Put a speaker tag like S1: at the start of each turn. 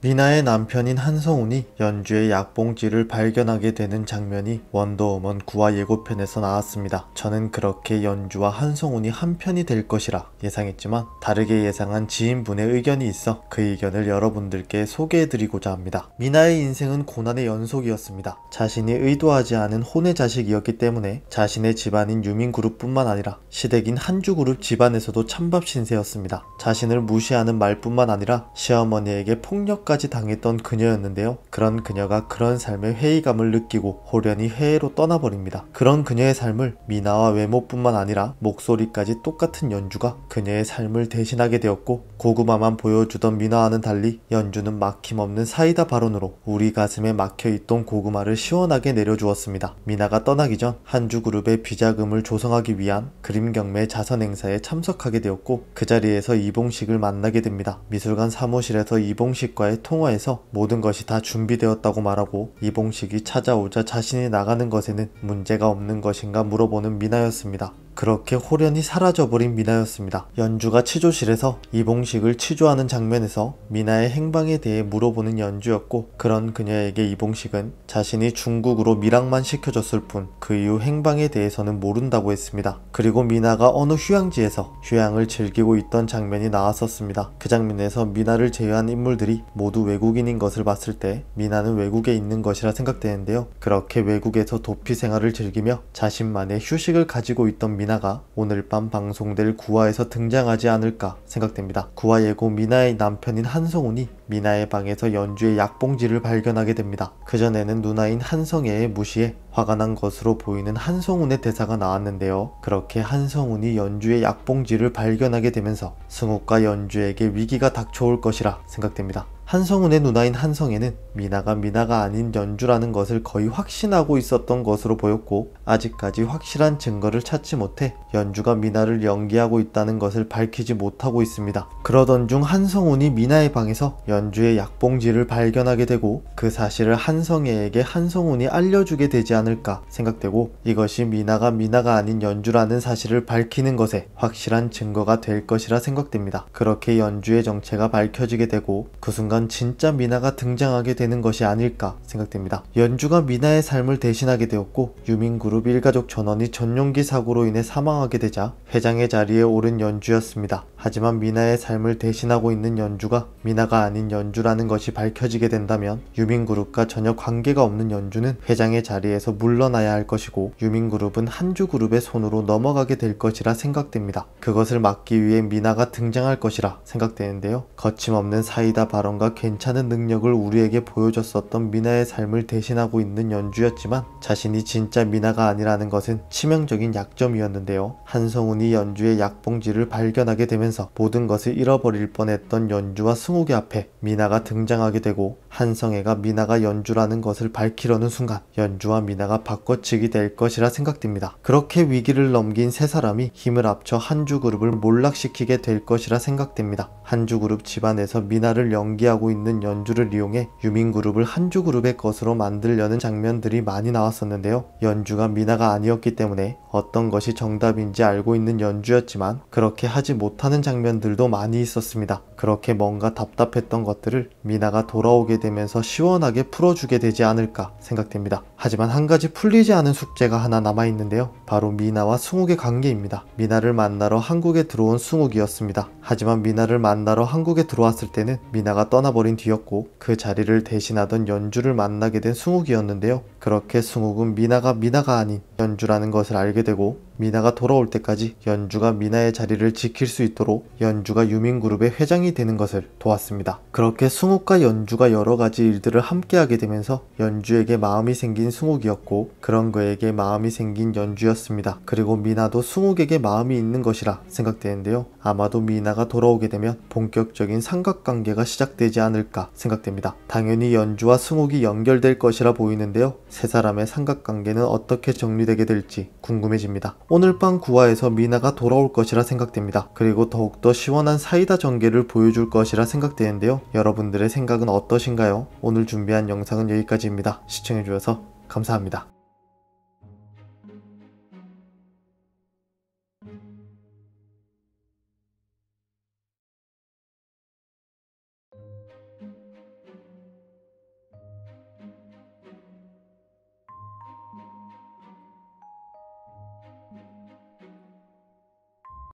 S1: 미나의 남편인 한성훈이 연주의 약봉지를 발견하게 되는 장면이 원더우먼 9화 예고편에서 나왔습니다. 저는 그렇게 연주와 한성훈이 한편이 될 것이라 예상했지만 다르게 예상한 지인분의 의견이 있어 그 의견을 여러분들께 소개해드리고자 합니다. 미나의 인생은 고난의 연속이었습니다. 자신이 의도하지 않은 혼의 자식이었기 때문에 자신의 집안인 유민그룹뿐만 아니라 시댁인 한주그룹 집안에서도 찬밥 신세였습니다. 자신을 무시하는 말뿐만 아니라 시어머니에게 폭력 폭력까지 당했던 그녀였는데요. 그런 그녀가 그런 삶의 회의감을 느끼고 홀연히 해외로 떠나버립니다. 그런 그녀의 삶을 미나와 외모뿐만 아니라 목소리까지 똑같은 연주가 그녀의 삶을 대신하게 되었고 고구마만 보여주던 미나와는 달리 연주는 막힘없는 사이다 발언으로 우리 가슴에 막혀있던 고구마를 시원하게 내려주었습니다. 미나가 떠나기 전 한주 그룹의 비자금을 조성하기 위한 그림 경매 자선 행사에 참석하게 되었고 그 자리에서 이봉식을 만나게 됩니다. 미술관 사무실에서 이봉식과의 통화에서 모든 것이 다 준비되었다고 말하고 이봉식이 찾아오자 자신이 나가는 것에는 문제가 없는 것인가 물어보는 미나였습니다. 그렇게 홀연히 사라져버린 미나였습니다. 연주가 치조실에서 이봉식을 치조하는 장면에서 미나의 행방에 대해 물어보는 연주였고 그런 그녀에게 이봉식은 자신이 중국으로 미항만 시켜줬을 뿐 그 이후 행방에 대해서는 모른다고 했습니다. 그리고 미나가 어느 휴양지에서 휴양을 즐기고 있던 장면이 나왔었습니다. 그 장면에서 미나를 제외한 인물들이 모두 외국인인 것을 봤을 때 미나는 외국에 있는 것이라 생각되는데요. 그렇게 외국에서 도피 생활을 즐기며 자신만의 휴식을 가지고 있던 미나 미나가 오늘 밤 방송될 9화에서 등장하지 않을까 생각됩니다. 9화 예고 미나의 남편인 한성훈이 미나의 방에서 연주의 약봉지를 발견하게 됩니다. 그전에는 누나인 한성애에 무시해 화가 난 것으로 보이는 한성운의 대사가 나왔는데요. 그렇게 한성운이 연주의 약봉지를 발견하게 되면서 승욱과 연주에게 위기가 닥쳐올 것이라 생각됩니다. 한성운의 누나인 한성애는 미나가 미나가 아닌 연주라는 것을 거의 확신하고 있었던 것으로 보였고 아직까지 확실한 증거를 찾지 못해 연주가 미나를 연기하고 있다는 것을 밝히지 못하고 있습니다. 그러던 중 한성운이 미나의 방에서 연주의 약봉지를 발견하게 되고 그 사실을 한성애에게 한성운이 알려주게 되지 않은 않을까 생각되고 이것이 미나가 미나가 아닌 연주라는 사실을 밝히는 것에 확실한 증거가 될 것이라 생각됩니다. 그렇게 연주의 정체가 밝혀지게 되고 그 순간 진짜 미나가 등장하게 되는 것이 아닐까 생각됩니다. 연주가 미나의 삶을 대신하게 되었고 유민그룹 일가족 전원이 전용기 사고로 인해 사망하게 되자 회장의 자리에 오른 연주였습니다. 하지만 미나의 삶을 대신하고 있는 연주가 미나가 아닌 연주라는 것이 밝혀지게 된다면 유민그룹과 전혀 관계가 없는 연주는 회장의 자리에서 물러나야 할 것이고 유민그룹은 한주 그룹의 손으로 넘어가게 될 것이라 생각됩니다. 그것을 막기 위해 미나가 등장할 것이라 생각되는데요. 거침없는 사이다 발언과 괜찮은 능력을 우리에게 보여줬었던 미나의 삶을 대신하고 있는 연주였지만 자신이 진짜 미나가 아니라는 것은 치명적인 약점이었는데요. 한성훈이 연주의 약봉지를 발견하게 되면 하면서 모든 것을 잃어버릴 뻔했던 연주와 승욱의 앞에 미나가 등장하게 되고 한성애가 미나가 연주라는 것을 밝히려는 순간 연주와 미나가 바꿔치기 될 것이라 생각됩니다. 그렇게 위기를 넘긴 세 사람이 힘을 합쳐 한주 그룹을 몰락시키게 될 것이라 생각됩니다. 한주 그룹 집안에서 미나를 연기하고 있는 연주를 이용해 유민 그룹을 한주 그룹의 것으로 만들려는 장면들이 많이 나왔었는데요. 연주가 미나가 아니었기 때문에 어떤 것이 정답인지 알고 있는 연주였지만 그렇게 하지 못하는 장면들도 많이 있었습니다. 그렇게 뭔가 답답했던 것들을 미나가 돌아오게 된 되면서 시원하게 풀어주게 되지 않을까 생각됩니다. 하지만 한 가지 풀리지 않은 숙제가 하나 남아있는데요. 바로 미나와 승욱의 관계입니다. 미나를 만나러 한국에 들어온 승욱이었습니다. 하지만 미나를 만나러 한국에 들어왔을 때는 미나가 떠나버린 뒤였고 그 자리를 대신하던 연주를 만나게 된 승욱이었는데요. 그렇게 승욱은 미나가 미나가 아닌 연주라는 것을 알게 되고 미나가 돌아올 때까지 연주가 미나의 자리를 지킬 수 있도록 연주가 유민그룹의 회장이 되는 것을 도왔습니다. 그렇게 승욱과 연주가 여러 가지 일들을 함께 하게 되면서 연주에게 마음이 생긴 승욱이었고 그런 그에게 마음이 생긴 연주였습니다. 그리고 미나도 승욱에게 마음이 있는 것이라 생각되는데요. 아마도 미나가 돌아오게 되면 본격적인 삼각관계가 시작되지 않을까 생각됩니다. 당연히 연주와 승욱이 연결될 것이라 보이는데요. 세 사람의 삼각관계는 어떻게 정리 되게 될지 궁금해집니다. 오늘 밤 9화에서 미나가 돌아올 것이라 생각됩니다. 그리고 더욱더 시원한 사이다 전개를 보여줄 것이라 생각되는데요. 여러분들의 생각은 어떠신가요? 오늘 준비한 영상은 여기까지입니다. 시청해주셔서 감사합니다.